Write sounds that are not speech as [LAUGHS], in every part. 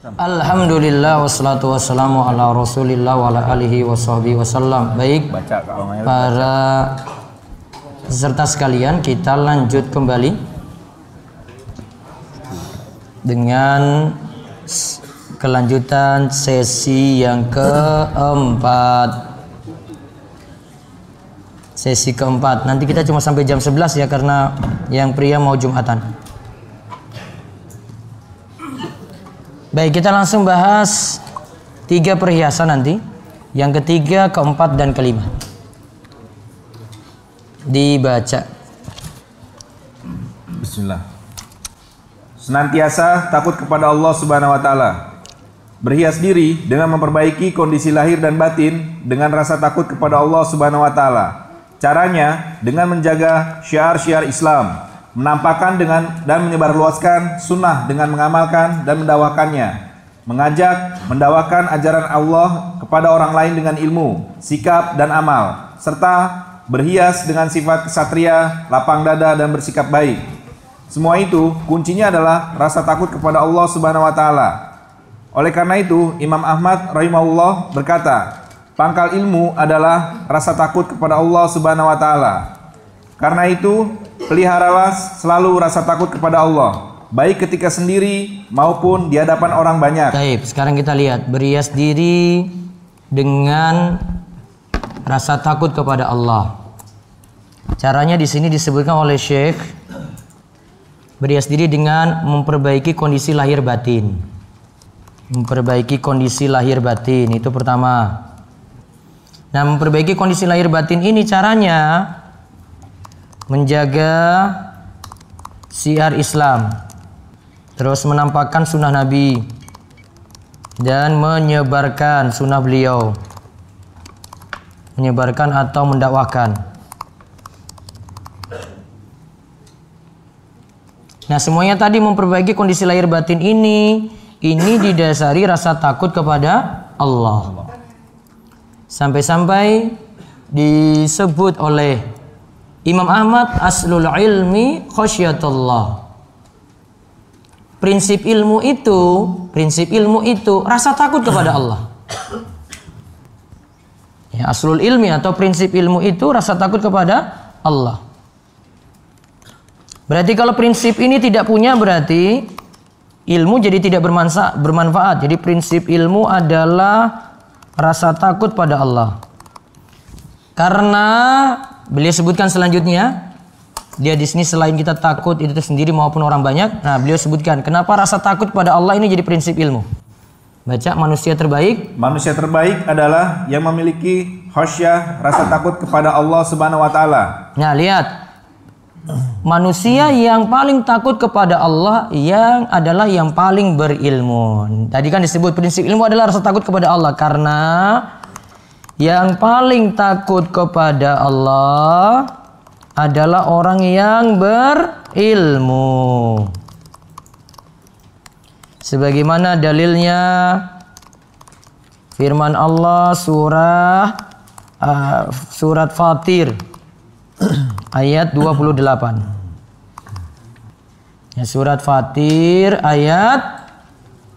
Alhamdulillah wassalatu wassalamu ala rasulillah wa ala alihi wa sahbihi wasallam Baik para peserta sekalian kita lanjut kembali Dengan kelanjutan sesi yang keempat Sesi keempat nanti kita cuma sampai jam 11 ya karena yang pria mau Jumatan Baik, kita langsung bahas tiga perhiasan nanti. Yang ketiga, keempat, dan kelima. Dibaca. Bismillah. Senantiasa takut kepada Allah Subhanahu wa taala. Berhias diri dengan memperbaiki kondisi lahir dan batin dengan rasa takut kepada Allah Subhanahu wa taala. Caranya dengan menjaga syiar-syiar Islam, menampakkan dengan dan menyebarluaskan sunnah dengan mengamalkan dan mendawakannya, mengajak, mendawakan ajaran Allah kepada orang lain dengan ilmu, sikap dan amal, serta berhias dengan sifat kesatria, lapang dada dan bersikap baik. Semua itu kuncinya adalah rasa takut kepada Allah Subhanahu wa taala. Oleh karena itu, Imam Ahmad rahimahullah berkata, pangkal ilmu adalah rasa takut kepada Allah Subhanahu wa taala. Karena itu, peliharalah selalu rasa takut kepada Allah baik ketika sendiri maupun di hadapan orang banyak. Baik, sekarang kita lihat berias diri dengan rasa takut kepada Allah. Caranya di sini disebutkan oleh Syekh berias diri dengan memperbaiki kondisi lahir batin. Memperbaiki kondisi lahir batin itu pertama. Nah, memperbaiki kondisi lahir batin ini caranya menjaga siar Islam, terus menampakkan sunnah Nabi, dan menyebarkan sunnah beliau, menyebarkan atau mendakwakan. Nah, semuanya tadi memperbaiki kondisi lahir batin ini, ini didasari rasa takut kepada Allah. Sampai-sampai disebut oleh Imam Ahmad aslul ilmi khosyatullah. Prinsip ilmu itu, prinsip ilmu itu rasa takut kepada Allah. Ya, aslul ilmi atau prinsip ilmu itu rasa takut kepada Allah. Berarti kalau prinsip ini tidak punya berarti ilmu jadi tidak bermanfaat, bermanfaat. Jadi prinsip ilmu adalah rasa takut pada Allah. Karena Beliau sebutkan selanjutnya, dia di sini selain kita takut itu sendiri maupun orang banyak. Nah, beliau sebutkan kenapa rasa takut pada Allah ini jadi prinsip ilmu. Baca manusia terbaik. Manusia terbaik adalah yang memiliki khasyah, rasa takut kepada Allah Subhanahu wa taala. Nah, lihat. Manusia yang paling takut kepada Allah yang adalah yang paling berilmu. Tadi kan disebut prinsip ilmu adalah rasa takut kepada Allah karena yang paling takut kepada Allah adalah orang yang berilmu. Sebagaimana dalilnya firman Allah surah uh, surat Fatir [CLEARS THROAT] ayat 28. Ya, surat Fatir ayat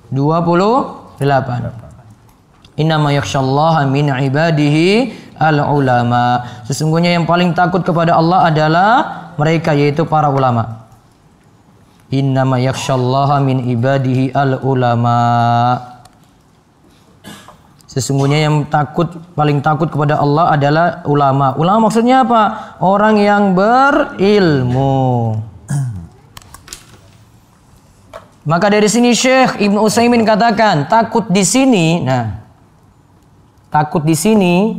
28. Innama yakhshallaha min ibadihi al ulama. Sesungguhnya yang paling takut kepada Allah adalah mereka yaitu para ulama. Innama yakhshallaha min ibadihi al ulama. Sesungguhnya yang takut paling takut kepada Allah adalah ulama. Ulama maksudnya apa? Orang yang berilmu. Maka dari sini Syekh Ibnu Utsaimin katakan, takut di sini. Nah, Takut di sini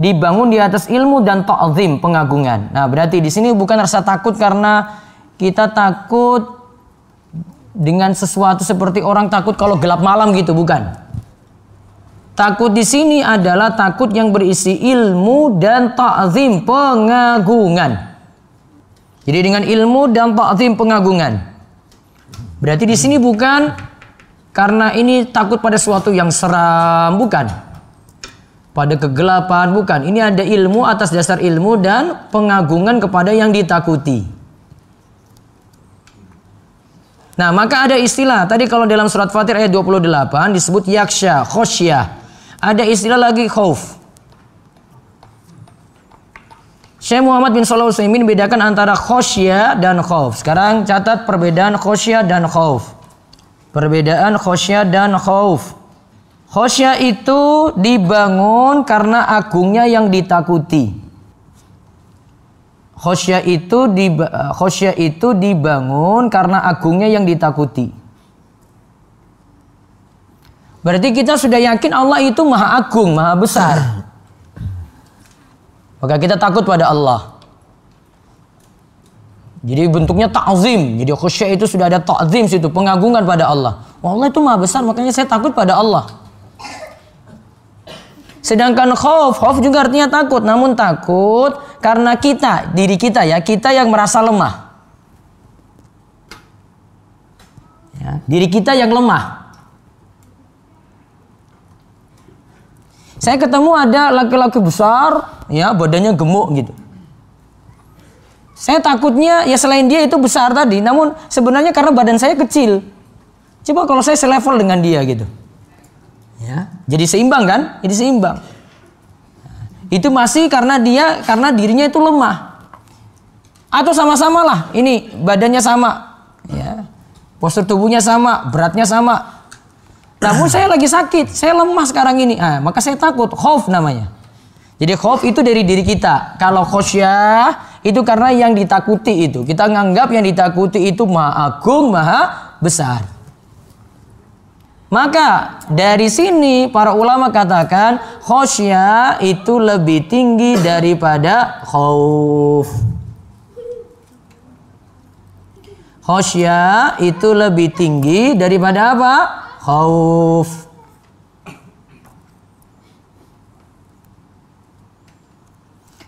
dibangun di atas ilmu dan ta'zim, pengagungan. Nah, berarti di sini bukan rasa takut karena kita takut dengan sesuatu seperti orang takut kalau gelap malam gitu, bukan. Takut di sini adalah takut yang berisi ilmu dan ta'zim, pengagungan. Jadi dengan ilmu dan ta'zim pengagungan. Berarti di sini bukan karena ini takut pada sesuatu yang seram, bukan pada kegelapan bukan ini ada ilmu atas dasar ilmu dan pengagungan kepada yang ditakuti Nah, maka ada istilah tadi kalau dalam surat Fatir ayat 28 disebut yaksha, khosyah. Ada istilah lagi khauf. Syekh Muhammad bin Shalih Utsaimin bedakan antara khosyah dan khauf. Sekarang catat perbedaan khosyah dan khauf. Perbedaan khosyah dan khauf. Khosya itu dibangun karena agungnya yang ditakuti. Khosya itu di khosya itu dibangun karena agungnya yang ditakuti. Berarti kita sudah yakin Allah itu Maha Agung, Maha Besar. [LAUGHS] Maka kita takut pada Allah. Jadi bentuknya ta'zim. Jadi khosya itu sudah ada ta'zim situ, pengagungan pada Allah. Allah itu Maha Besar, makanya saya takut pada Allah. Sedangkan khauf, khauf juga artinya takut. Namun takut karena kita, diri kita ya, kita yang merasa lemah. Ya, diri kita yang lemah. Saya ketemu ada laki-laki besar, ya badannya gemuk gitu. Saya takutnya ya selain dia itu besar tadi, namun sebenarnya karena badan saya kecil. Coba kalau saya selevel dengan dia gitu. Ya, jadi seimbang kan? Jadi seimbang. Itu masih karena dia karena dirinya itu lemah. Atau sama-sama lah, ini badannya sama, ya. Postur tubuhnya sama, beratnya sama. Namun saya lagi sakit, saya lemah sekarang ini. Nah, maka saya takut, khauf namanya. Jadi khauf itu dari diri kita. Kalau khosyah itu karena yang ditakuti itu. Kita nganggap yang ditakuti itu maha agung, maha besar. Maka dari sini para ulama katakan khosya itu lebih tinggi daripada khauf. Khosya itu lebih tinggi daripada apa? Khauf.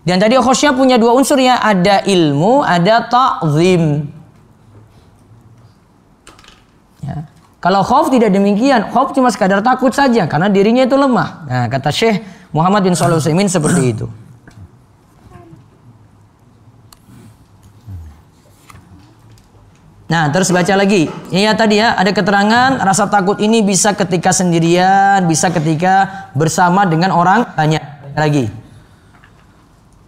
Dan tadi khosya punya dua unsur ya, ada ilmu, ada ta'zim. Ya. Kalau khauf tidak demikian, khauf cuma sekadar takut saja karena dirinya itu lemah. Nah, kata Syekh Muhammad bin Shalih Utsaimin seperti itu. Nah, terus baca lagi. Iya ya, tadi ya, ada keterangan rasa takut ini bisa ketika sendirian, bisa ketika bersama dengan orang banyak. Lagi.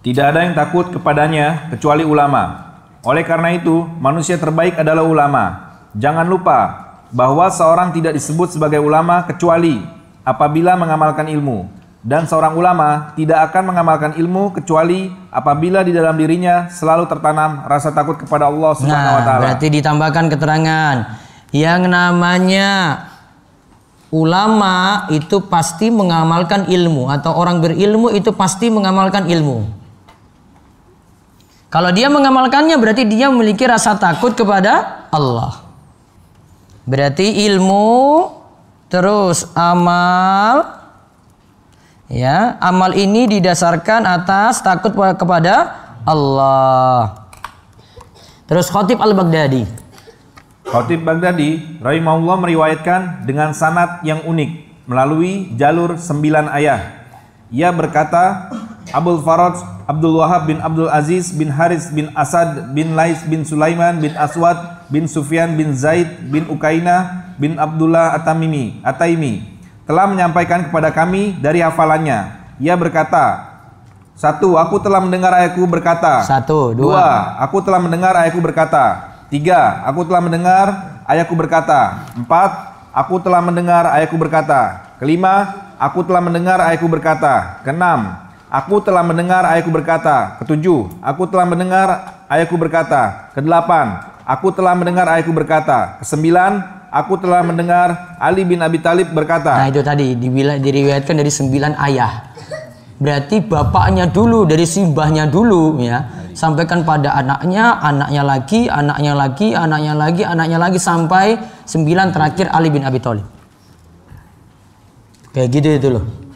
Tidak ada yang takut kepadanya kecuali ulama. Oleh karena itu, manusia terbaik adalah ulama. Jangan lupa bahwa seorang tidak disebut sebagai ulama kecuali apabila mengamalkan ilmu dan seorang ulama tidak akan mengamalkan ilmu kecuali apabila di dalam dirinya selalu tertanam rasa takut kepada Allah Subhanahu wa nah, taala. berarti ditambahkan keterangan yang namanya ulama itu pasti mengamalkan ilmu atau orang berilmu itu pasti mengamalkan ilmu. Kalau dia mengamalkannya berarti dia memiliki rasa takut kepada Allah. Berarti ilmu terus amal ya, amal ini didasarkan atas takut kepada Allah. Terus Khatib Al-Baghdadi. Khatib Baghdadi rahimahullah meriwayatkan dengan sanat yang unik melalui jalur sembilan ayah. Ia berkata, Abdul Faraj, Abdul Wahab bin Abdul Aziz bin Haris bin Asad bin Lais bin Sulaiman bin Aswad bin Sufyan bin Zaid bin Ukaina bin Abdullah Atamimi Ataimi telah menyampaikan kepada kami dari hafalannya. Ia berkata, satu, aku telah mendengar ayahku berkata. Satu, dua. dua. Aku telah mendengar ayahku berkata. Tiga, aku telah mendengar ayahku berkata. Empat, aku telah mendengar ayahku berkata. Kelima, aku telah mendengar ayahku berkata. Keenam, Aku telah mendengar ayahku berkata, ketujuh, aku telah mendengar ayahku berkata, kedelapan, aku telah mendengar ayahku berkata, kesembilan, aku telah mendengar Ali bin Abi Talib berkata. Nah itu tadi diriwayatkan dari sembilan ayah. Berarti bapaknya dulu dari simbahnya dulu ya sampaikan pada anaknya, anaknya lagi, anaknya lagi, anaknya lagi, anaknya lagi sampai sembilan terakhir Ali bin Abi Talib. Kayak gitu itu loh.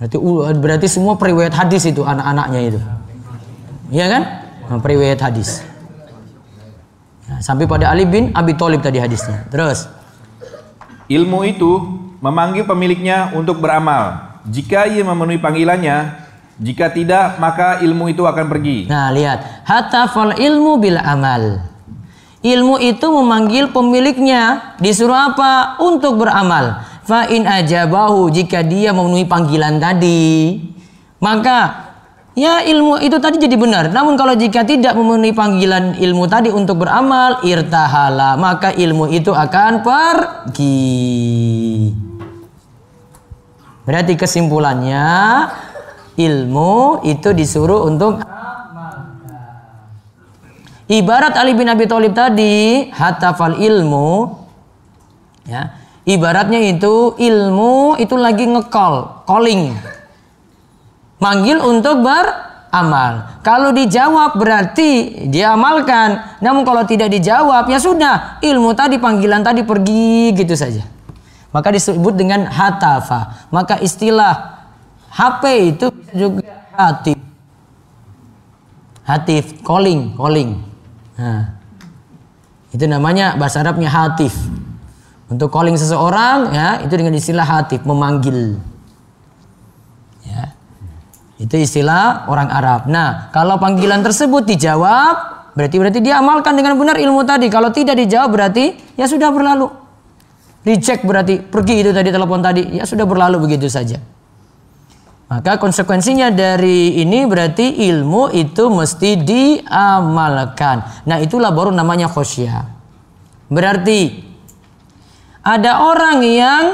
Berarti berarti semua periwayat hadis itu anak-anaknya itu. Iya kan? Nah, periwayat hadis. Nah, sampai pada Ali bin Abi Thalib tadi hadisnya. Terus ilmu itu memanggil pemiliknya untuk beramal. Jika ia memenuhi panggilannya, jika tidak maka ilmu itu akan pergi. Nah, lihat, hatta ilmu bil amal. Ilmu itu memanggil pemiliknya disuruh apa? Untuk beramal fa in ajabahu jika dia memenuhi panggilan tadi maka ya ilmu itu tadi jadi benar namun kalau jika tidak memenuhi panggilan ilmu tadi untuk beramal irtahala maka ilmu itu akan pergi berarti kesimpulannya ilmu itu disuruh untuk Ibarat Ali bin Abi Thalib tadi, hatafal ilmu ya. Ibaratnya itu ilmu itu lagi ngekol, calling. Manggil untuk beramal. Kalau dijawab berarti dia amalkan. Namun kalau tidak dijawab ya sudah, ilmu tadi panggilan tadi pergi gitu saja. Maka disebut dengan hatafa. Maka istilah HP itu bisa juga hati. Hatif, calling, calling. Nah, itu namanya bahasa Arabnya hatif. Untuk calling seseorang ya itu dengan istilah hatif memanggil. Ya. Itu istilah orang Arab. Nah, kalau panggilan tersebut dijawab berarti berarti dia amalkan dengan benar ilmu tadi. Kalau tidak dijawab berarti ya sudah berlalu. Reject berarti pergi itu tadi telepon tadi ya sudah berlalu begitu saja. Maka konsekuensinya dari ini berarti ilmu itu mesti diamalkan. Nah itulah baru namanya khosyah. Berarti ada orang yang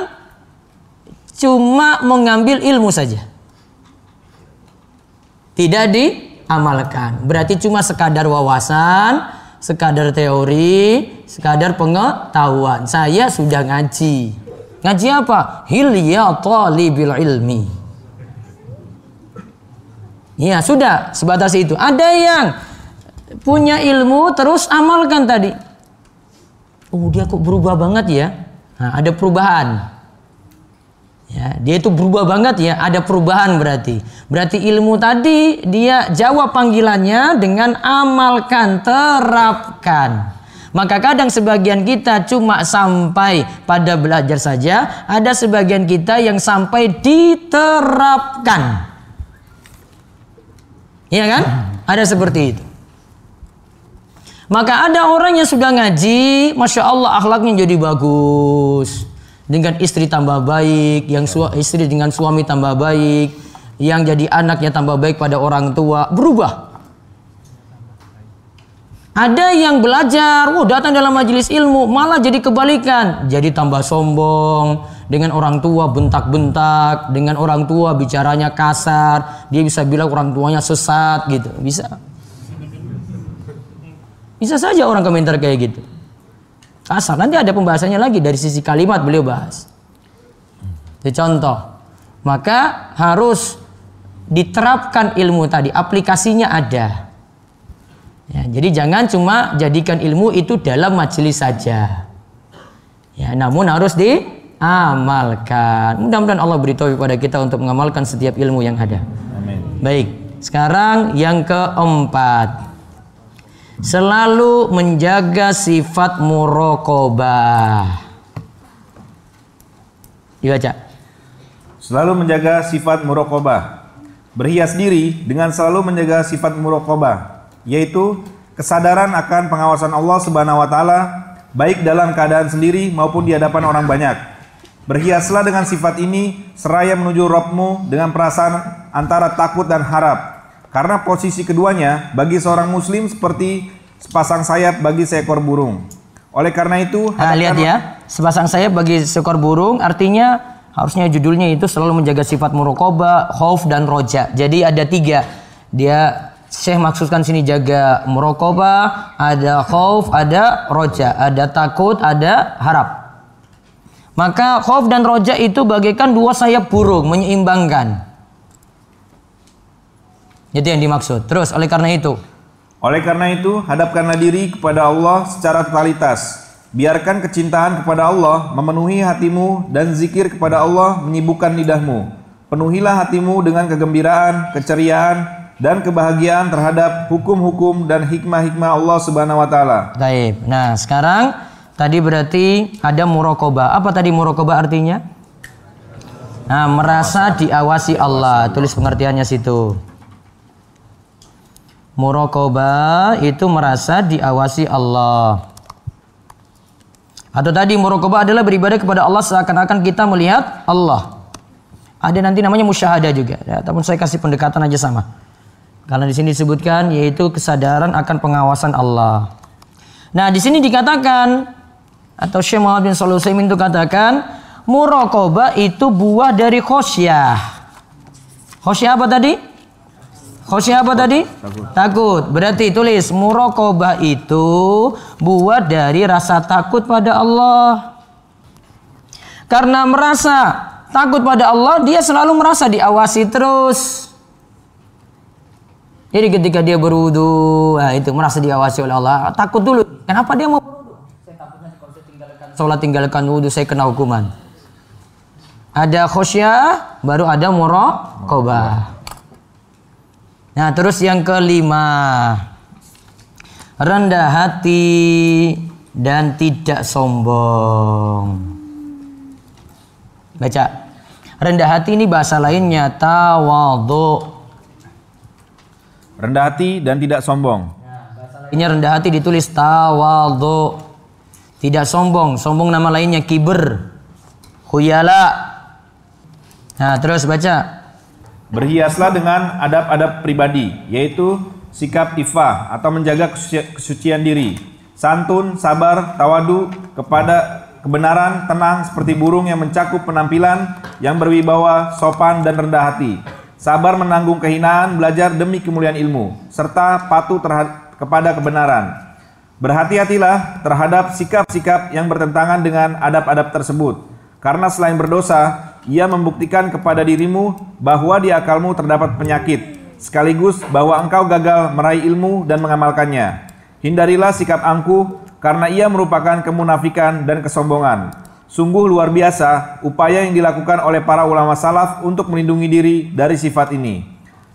cuma mengambil ilmu saja. Tidak diamalkan. Berarti cuma sekadar wawasan, sekadar teori, sekadar pengetahuan. Saya sudah ngaji. Ngaji apa? Hilya talibil ilmi. Ya sudah sebatas itu. Ada yang punya ilmu terus amalkan tadi. Oh dia kok berubah banget ya. Nah, ada perubahan. Ya, dia itu berubah banget ya, ada perubahan berarti. Berarti ilmu tadi dia jawab panggilannya dengan amalkan, terapkan. Maka kadang sebagian kita cuma sampai pada belajar saja, ada sebagian kita yang sampai diterapkan. Iya kan? Ada seperti itu. Maka ada orang yang sudah ngaji, masya Allah akhlaknya jadi bagus. Dengan istri tambah baik, yang su istri dengan suami tambah baik, yang jadi anaknya tambah baik pada orang tua, berubah. Ada yang belajar, oh datang dalam majelis ilmu, malah jadi kebalikan. Jadi tambah sombong, dengan orang tua bentak-bentak, dengan orang tua bicaranya kasar, dia bisa bilang orang tuanya sesat gitu, bisa. Bisa saja orang komentar kayak gitu. Asal nanti ada pembahasannya lagi dari sisi kalimat beliau bahas. Itu contoh. Maka harus diterapkan ilmu tadi, aplikasinya ada. Ya, jadi jangan cuma jadikan ilmu itu dalam majelis saja. Ya, namun harus diamalkan. Mudah-mudahan Allah beri taufik kepada kita untuk mengamalkan setiap ilmu yang ada. Amin. Baik, sekarang yang keempat. Selalu menjaga sifat murokobah. Dibaca. Selalu menjaga sifat murokobah. Berhias diri dengan selalu menjaga sifat murokobah. Yaitu kesadaran akan pengawasan Allah Subhanahu wa taala baik dalam keadaan sendiri maupun di hadapan orang banyak. Berhiaslah dengan sifat ini seraya menuju Robmu dengan perasaan antara takut dan harap karena posisi keduanya bagi seorang muslim seperti sepasang sayap bagi seekor burung. Oleh karena itu, nah, lihat ya, sepasang sayap bagi seekor burung artinya harusnya judulnya itu selalu menjaga sifat murokoba, khauf dan roja. Jadi ada tiga. Dia Syekh maksudkan sini jaga murokoba, ada khauf, ada roja, ada takut, ada harap. Maka khauf dan roja itu bagaikan dua sayap burung menyeimbangkan. Itu yang dimaksud. Terus oleh karena itu. Oleh karena itu, hadapkanlah diri kepada Allah secara totalitas. Biarkan kecintaan kepada Allah memenuhi hatimu dan zikir kepada Allah menyibukkan lidahmu. Penuhilah hatimu dengan kegembiraan, keceriaan, dan kebahagiaan terhadap hukum-hukum dan hikmah-hikmah Allah Subhanahu wa taala. Baik. Nah, sekarang tadi berarti ada murokoba. Apa tadi murokoba artinya? Nah, merasa diawasi Allah. Tulis pengertiannya situ. Murokoba itu merasa diawasi Allah. Atau tadi Murokoba adalah beribadah kepada Allah seakan-akan kita melihat Allah. Ada nanti namanya musyahadah juga. Ya, ataupun saya kasih pendekatan aja sama. Karena di sini disebutkan yaitu kesadaran akan pengawasan Allah. Nah, di sini dikatakan atau Syekh Muhammad bin Shalih itu katakan Murokoba itu buah dari khosyah. Khosyah apa tadi? Khosyah apa tadi? Takut. takut. Berarti tulis murokobah itu buat dari rasa takut pada Allah. Karena merasa takut pada Allah, dia selalu merasa diawasi terus. Jadi ketika dia berwudu, nah itu merasa diawasi oleh Allah. Takut dulu. Kenapa dia mau berwudu? Saya takutnya kalau saya tinggalkan sholat, tinggalkan wudu, saya kena hukuman. Ada khosyah, baru ada murokobah. Nah, terus yang kelima. Rendah hati dan tidak sombong. Baca. Rendah hati ini bahasa lainnya tawadhu. Rendah hati dan tidak sombong. Nah, ini rendah hati ditulis tawadhu. Tidak sombong, sombong nama lainnya kiber, khuyala. Nah, terus baca. Berhiaslah dengan adab-adab pribadi, yaitu sikap ifah atau menjaga kesucian diri, santun, sabar, tawadu kepada kebenaran, tenang seperti burung yang mencakup penampilan yang berwibawa, sopan dan rendah hati. Sabar menanggung kehinaan, belajar demi kemuliaan ilmu, serta patuh terhadap kepada kebenaran. Berhati-hatilah terhadap sikap-sikap yang bertentangan dengan adab-adab tersebut, karena selain berdosa, ia membuktikan kepada dirimu bahwa di akalmu terdapat penyakit, sekaligus bahwa engkau gagal meraih ilmu dan mengamalkannya. Hindarilah sikap angkuh, karena ia merupakan kemunafikan dan kesombongan. Sungguh luar biasa upaya yang dilakukan oleh para ulama salaf untuk melindungi diri dari sifat ini.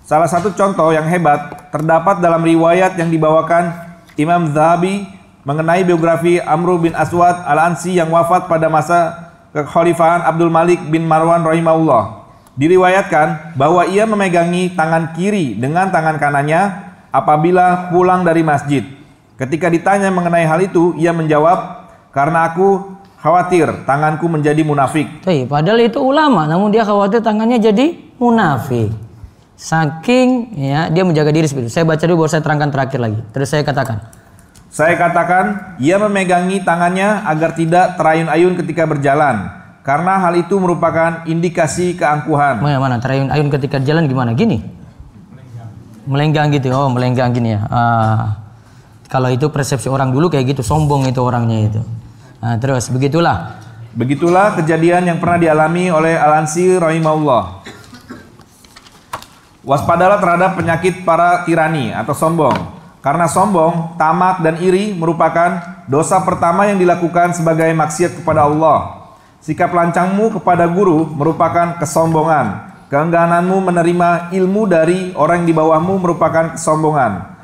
Salah satu contoh yang hebat terdapat dalam riwayat yang dibawakan Imam Zahabi mengenai biografi Amru bin Aswad Al-Ansi yang wafat pada masa kekhalifahan Abdul Malik bin Marwan rahimahullah. Diriwayatkan bahwa ia memegangi tangan kiri dengan tangan kanannya apabila pulang dari masjid. Ketika ditanya mengenai hal itu, ia menjawab, "Karena aku khawatir tanganku menjadi munafik." Hey, padahal itu ulama, namun dia khawatir tangannya jadi munafik. Saking ya, dia menjaga diri seperti itu. Saya baca dulu baru saya terangkan terakhir lagi. Terus saya katakan, saya katakan, ia memegangi tangannya agar tidak terayun-ayun ketika berjalan. Karena hal itu merupakan indikasi keangkuhan. Mana, mana terayun-ayun ketika jalan gimana? Gini? Melenggang. Melenggang gitu, oh melenggang gini ya. Ah, kalau itu persepsi orang dulu kayak gitu, sombong itu orangnya itu. Nah, terus, begitulah. Begitulah kejadian yang pernah dialami oleh Al-Ansi rahimahullah. Waspadalah terhadap penyakit para tirani atau sombong karena sombong, tamak, dan iri merupakan dosa pertama yang dilakukan sebagai maksiat kepada Allah. Sikap lancangmu kepada guru merupakan kesombongan. Keenggananmu menerima ilmu dari orang yang di bawahmu merupakan kesombongan.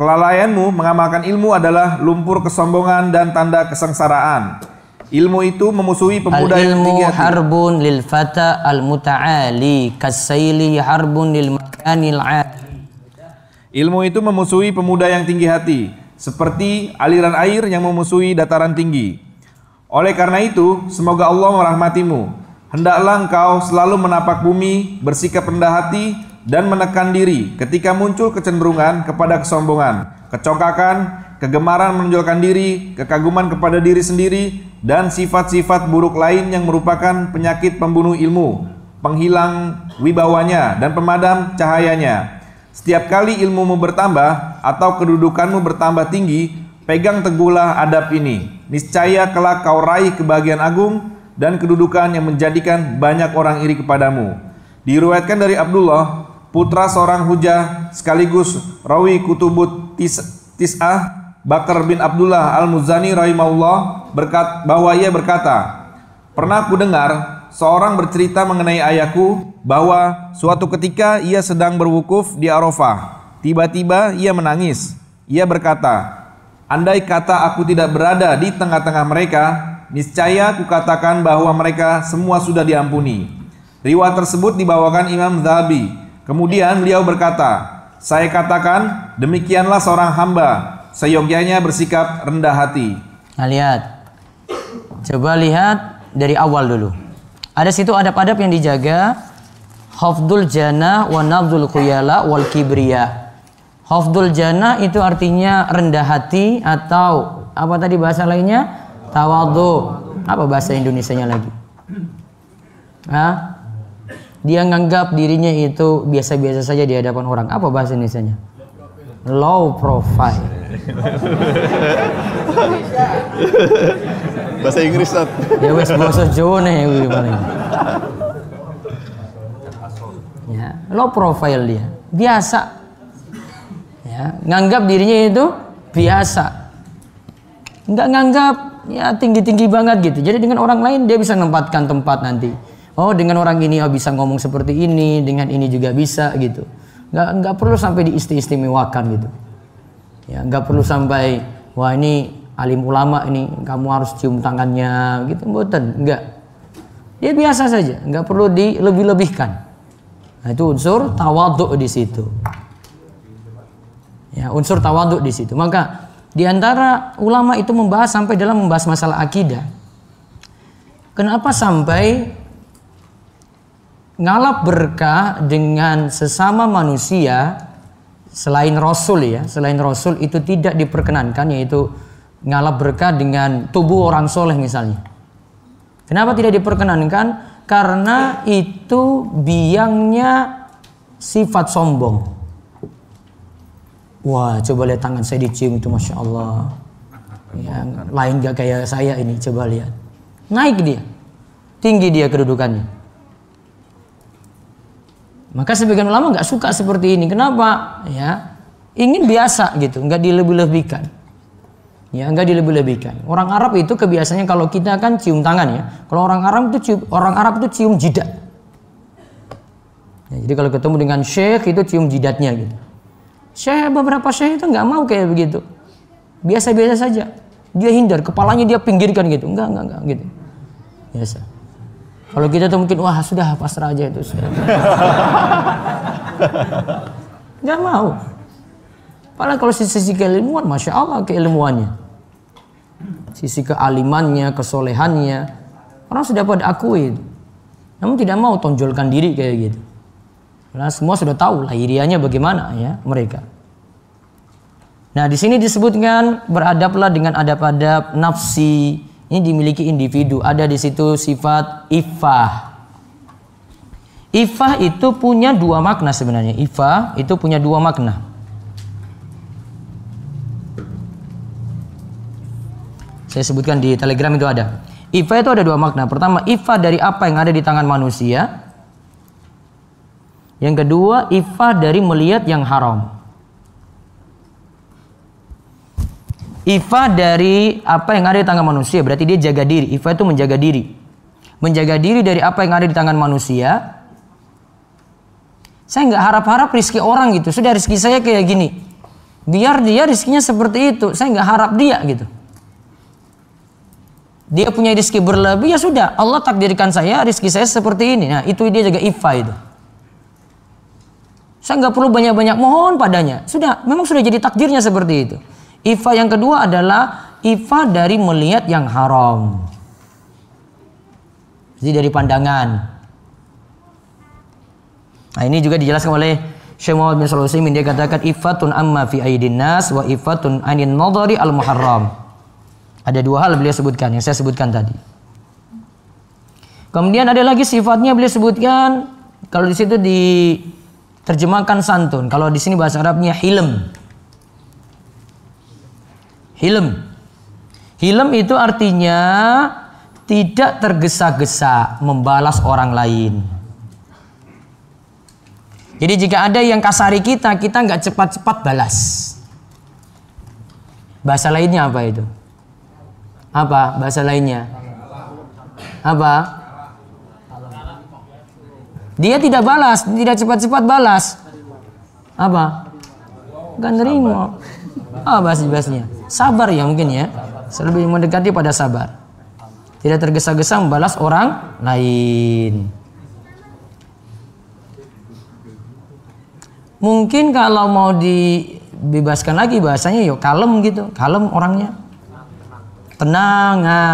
Kelalaianmu mengamalkan ilmu adalah lumpur kesombongan dan tanda kesengsaraan. Ilmu itu memusuhi pemuda al yang tinggi harbun lil fata al muta'ali kasaili harbun lil makanil ali. Ilmu itu memusuhi pemuda yang tinggi hati, seperti aliran air yang memusuhi dataran tinggi. Oleh karena itu, semoga Allah merahmatimu. Hendaklah engkau selalu menapak bumi, bersikap rendah hati, dan menekan diri ketika muncul kecenderungan kepada kesombongan, kecokakan, kegemaran menonjolkan diri, kekaguman kepada diri sendiri, dan sifat-sifat buruk lain yang merupakan penyakit pembunuh ilmu, penghilang wibawanya, dan pemadam cahayanya. Setiap kali ilmumu bertambah atau kedudukanmu bertambah tinggi, pegang teguhlah adab ini. Niscaya kelak kau raih kebahagiaan agung dan kedudukan yang menjadikan banyak orang iri kepadamu. Diriwayatkan dari Abdullah, putra seorang hujah sekaligus rawi kutubut tis, tis'ah Bakar bin Abdullah al-Muzani rahimahullah berkat, bahwa ia berkata, Pernah ku dengar seorang bercerita mengenai ayahku bahwa suatu ketika ia sedang berwukuf di Arafah. Tiba-tiba ia menangis. Ia berkata, "Andai kata aku tidak berada di tengah-tengah mereka, niscaya kukatakan bahwa mereka semua sudah diampuni." Riwayat tersebut dibawakan Imam Zabi. Kemudian beliau berkata, "Saya katakan, demikianlah seorang hamba, seyogyanya bersikap rendah hati." Nah, lihat. Coba lihat dari awal dulu. Ada situ adab-adab yang dijaga. Hafdul jana wa nabdul kuyala wal kibriya. Hafdul jana itu artinya rendah hati atau apa tadi bahasa lainnya? Tawadu. Apa bahasa Indonesianya lagi? Hah? Dia menganggap dirinya itu biasa-biasa saja di hadapan orang. Apa bahasa Indonesianya? Low profile. [LAUGHS] bahasa Inggris Nat. ya wes bahasa Jawa nih gue paling. ya, lo profile dia. Biasa. Ya, nganggap dirinya itu biasa. nggak nganggap ya tinggi-tinggi banget gitu. Jadi dengan orang lain dia bisa menempatkan tempat nanti. Oh, dengan orang ini oh bisa ngomong seperti ini, dengan ini juga bisa gitu. Nggak nggak perlu sampai diistimewakan gitu. Ya, nggak perlu sampai wah ini alim ulama ini kamu harus cium tangannya gitu bukan? enggak dia ya biasa saja enggak perlu dilebih-lebihkan nah, itu unsur tawaduk di situ ya unsur tawaduk di situ maka di antara ulama itu membahas sampai dalam membahas masalah akidah kenapa sampai ngalap berkah dengan sesama manusia selain rasul ya selain rasul itu tidak diperkenankan yaitu ngalap berkah dengan tubuh orang soleh misalnya. Kenapa tidak diperkenankan? Karena itu biangnya sifat sombong. Wah, coba lihat tangan saya dicium itu, masya Allah. Yang lain gak kayak saya ini, coba lihat. Naik dia, tinggi dia kedudukannya. Maka sebagian ulama nggak suka seperti ini. Kenapa? Ya, ingin biasa gitu, nggak dilebih-lebihkan ya nggak dilebih-lebihkan. Orang Arab itu kebiasaannya kalau kita kan cium tangan ya. Kalau orang Arab itu cium, orang Arab itu cium jidat. Ya, jadi kalau ketemu dengan syekh itu cium jidatnya gitu. Syekh beberapa syekh itu nggak mau kayak begitu. Biasa-biasa saja. Dia hindar, kepalanya dia pinggirkan gitu. Nggak, nggak, nggak gitu. Biasa. Kalau kita tuh mungkin wah sudah pasrah aja itu. [LAUGHS] Nggak mau. Padahal kalau sisi keilmuan, masya Allah keilmuannya sisi kealimannya, kesolehannya. Orang sudah pada akui. Namun tidak mau tonjolkan diri kayak gitu. Karena semua sudah tahu lahirianya bagaimana ya mereka. Nah, di sini disebutkan beradablah dengan adab-adab nafsi. Ini dimiliki individu. Ada di situ sifat ifah. Ifah itu punya dua makna sebenarnya. Ifah itu punya dua makna. Saya sebutkan di Telegram itu ada. Ifa itu ada dua makna. Pertama, ifa dari apa yang ada di tangan manusia. Yang kedua, ifa dari melihat yang haram. Ifa dari apa yang ada di tangan manusia berarti dia jaga diri. Ifa itu menjaga diri. Menjaga diri dari apa yang ada di tangan manusia. Saya nggak harap-harap rizki orang gitu. Sudah rizki saya kayak gini. Biar dia rizkinya seperti itu. Saya nggak harap dia gitu dia punya rizki berlebih ya sudah Allah takdirkan saya rizki saya seperti ini nah itu dia jaga ifa itu saya nggak perlu banyak-banyak mohon padanya sudah memang sudah jadi takdirnya seperti itu ifa yang kedua adalah ifa dari melihat yang haram jadi dari pandangan nah ini juga dijelaskan oleh Syekh Muhammad bin Salusimin dia katakan ifatun amma fi aidin nas wa ifatun anin nadari al muharram ada dua hal beliau sebutkan yang saya sebutkan tadi. Kemudian ada lagi sifatnya beliau sebutkan kalau di situ diterjemahkan santun, kalau di sini bahasa Arabnya hilm. Hilm. Hilm itu artinya tidak tergesa-gesa membalas orang lain. Jadi jika ada yang kasari kita, kita nggak cepat-cepat balas. Bahasa lainnya apa itu? Apa bahasa lainnya? Apa? Dia tidak balas, tidak cepat-cepat balas. Apa? Gak nerima. Oh, ah, bahas-bahasnya. Sabar ya mungkin ya. Selebih mendekati pada sabar. Tidak tergesa-gesa membalas orang lain. Mungkin kalau mau dibebaskan lagi bahasanya yuk ya kalem gitu, kalem orangnya tenang ha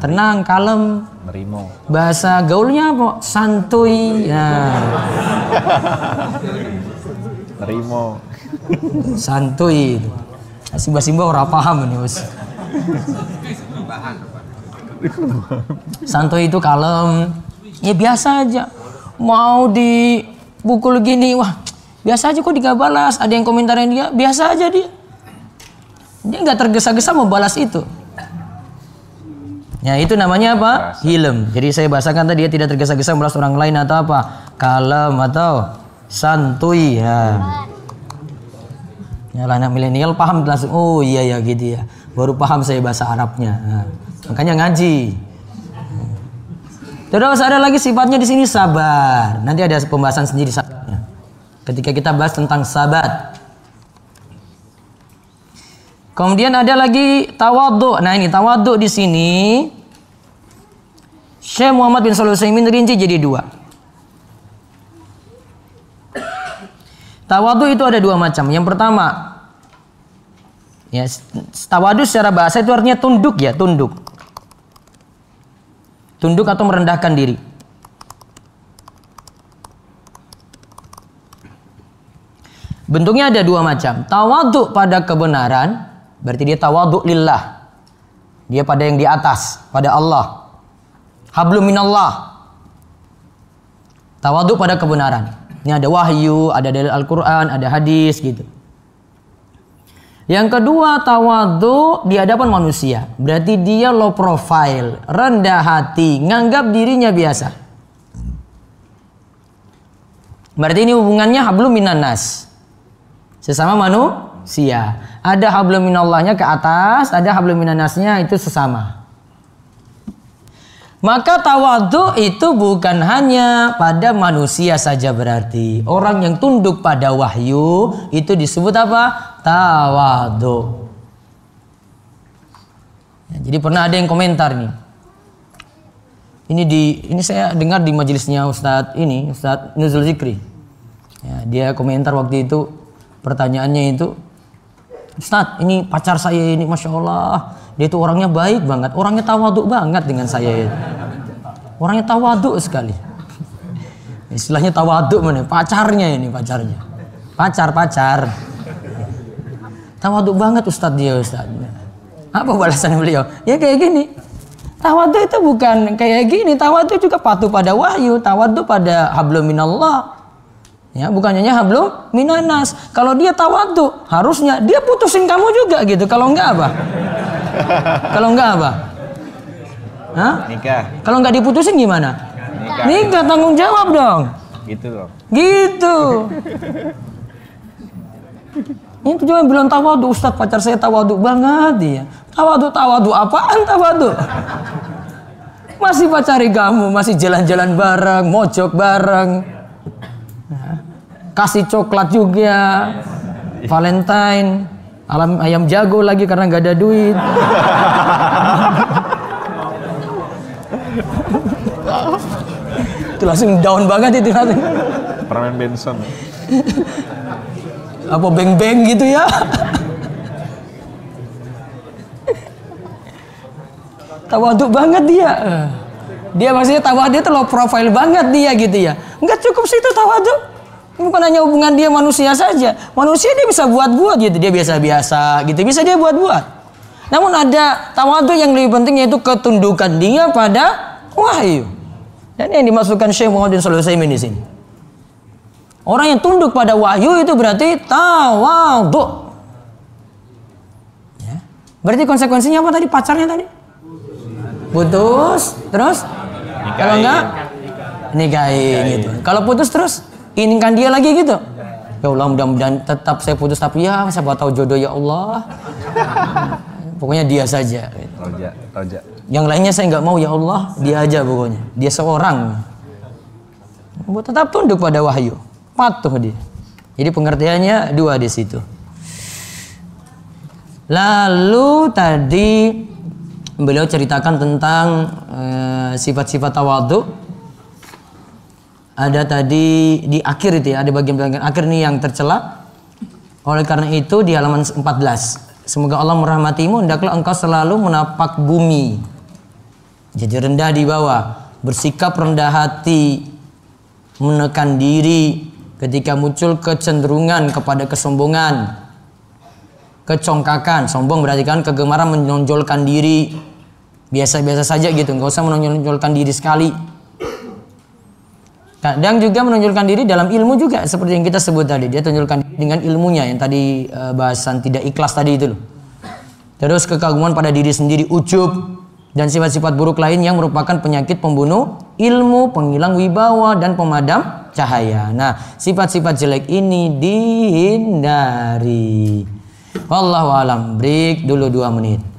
tenang kalem Merimo. bahasa gaulnya apa santuy ya Merimo. santuy simbah-simbah orang paham ini bos santuy itu kalem ya biasa aja mau dipukul gini wah biasa aja kok nggak balas ada yang komentarin dia biasa aja dia dia nggak tergesa-gesa mau balas itu Ya itu namanya apa? Bahasa. Hilm. Jadi saya bahasakan tadi ya tidak tergesa-gesa melas orang lain atau apa? Kalem atau santuy. Ya. Ya anak milenial paham langsung. Oh iya ya gitu ya. Baru paham saya bahasa Arabnya. Nah, makanya ngaji. Terus ada lagi sifatnya di sini sabar. Nanti ada pembahasan sendiri sabarnya. Ketika kita bahas tentang sabat, Kemudian ada lagi tawadhu. Nah, ini tawadhu di sini Syekh Muhammad bin Shalih Utsaimin rinci jadi dua. Tawadhu itu ada dua macam. Yang pertama, ya tawadu secara bahasa itu artinya tunduk ya, tunduk. Tunduk atau merendahkan diri. Bentuknya ada dua macam. Tawadhu pada kebenaran Berarti dia tawaduk lillah. Dia pada yang di atas, pada Allah. Hablu minallah. Tawaduk pada kebenaran. Ini ada wahyu, ada dalil Al-Quran, ada hadis gitu. Yang kedua tawadu di hadapan manusia. Berarti dia low profile, rendah hati, nganggap dirinya biasa. Berarti ini hubungannya hablu minanas. Sesama manusia ada hablum minallahnya ke atas, ada hablum minanasnya itu sesama. Maka tawadu itu bukan hanya pada manusia saja berarti. Orang yang tunduk pada wahyu itu disebut apa? Tawadu. Ya, jadi pernah ada yang komentar nih. Ini di ini saya dengar di majelisnya Ustadz ini Ustadz Nuzul Zikri. Ya, dia komentar waktu itu pertanyaannya itu Ustaz, ini pacar saya ini Masya Allah. Dia itu orangnya baik banget. Orangnya tawaduk banget dengan saya Orangnya tawaduk sekali. Istilahnya tawaduk mana? Pacarnya ini, pacarnya. Pacar, pacar. Tawaduk banget Ustadz dia Ustaz. Apa balasan beliau? Ya kayak gini. Tawaduk itu bukan kayak gini. Tawaduk juga patuh pada wahyu. Tawaduk pada habluminallah. Ya, bukannya hablu minanas. Kalau dia tawadu, harusnya dia putusin kamu juga gitu. Kalau enggak apa? Kalau enggak apa? Hah? Nikah. Kalau enggak diputusin gimana? Nikah. Nikah tanggung jawab dong. Gitu loh. Gitu. [LAUGHS] Ini cuma bilang tawadu, Ustadz pacar saya tawadu banget dia. Tawadu, tawadu apaan tawadu? masih pacari kamu, masih jalan-jalan bareng, mojok bareng. Nah kasih coklat juga Valentine alam ayam jago lagi karena nggak ada duit itu langsung down banget itu langsung permen Benson apa beng beng gitu ya tawaduk banget dia dia maksudnya tawaduk itu low profile banget dia gitu ya nggak cukup sih itu tawaduk bukan hanya hubungan dia manusia saja. Manusia dia bisa buat-buat gitu, dia biasa-biasa gitu, bisa dia buat-buat. Namun ada tawadu yang lebih penting yaitu ketundukan dia pada wahyu. Dan yang dimasukkan Syekh Muhammad bin Sulaiman di sini. Orang yang tunduk pada wahyu itu berarti tawadu. Ya. Berarti konsekuensinya apa tadi pacarnya tadi? Putus, terus? Kalau enggak nikahin, nikahin. gitu. Kalau putus terus? inginkan dia lagi gitu ya Allah mudah-mudahan tetap saya putus tapi ya siapa tahu jodoh ya Allah pokoknya dia saja yang lainnya saya nggak mau ya Allah dia aja pokoknya dia seorang tetap tunduk pada wahyu patuh dia jadi pengertiannya dua di situ lalu tadi beliau ceritakan tentang eh, sifat-sifat e, sifat tawadu ada tadi di akhir itu ya, ada bagian bagian akhir nih yang tercela. Oleh karena itu di halaman 14, semoga Allah merahmatimu, hendaklah engkau selalu menapak bumi. Jadi rendah di bawah, bersikap rendah hati, menekan diri ketika muncul kecenderungan kepada kesombongan, kecongkakan. Sombong berarti kan kegemaran menonjolkan diri. Biasa-biasa saja gitu, nggak usah menonjolkan diri sekali Kadang nah, juga menunjukkan diri dalam ilmu juga seperti yang kita sebut tadi. Dia tunjukkan dengan ilmunya yang tadi e, bahasan tidak ikhlas tadi itu loh. Terus kekaguman pada diri sendiri ujub dan sifat-sifat buruk lain yang merupakan penyakit pembunuh ilmu, penghilang wibawa dan pemadam cahaya. Nah, sifat-sifat jelek ini dihindari. Wallahu alam. Break dulu dua menit.